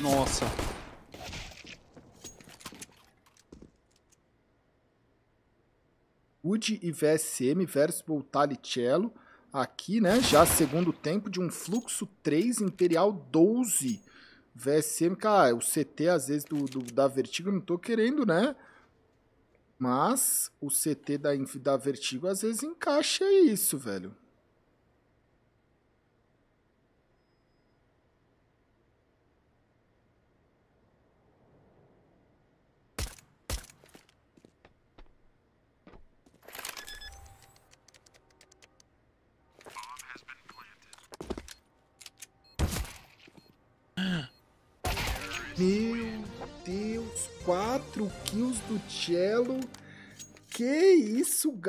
Nossa. Wood e VSM versus Voltalicello. Aqui, né? Já segundo tempo de um fluxo 3, Imperial 12. VSM, cara, o CT às vezes do, do da Vertigo, eu não tô querendo, né? Mas o CT da, da Vertigo às vezes encaixa isso, velho. Meu Deus, 4 kills do Cello. Que isso, galera?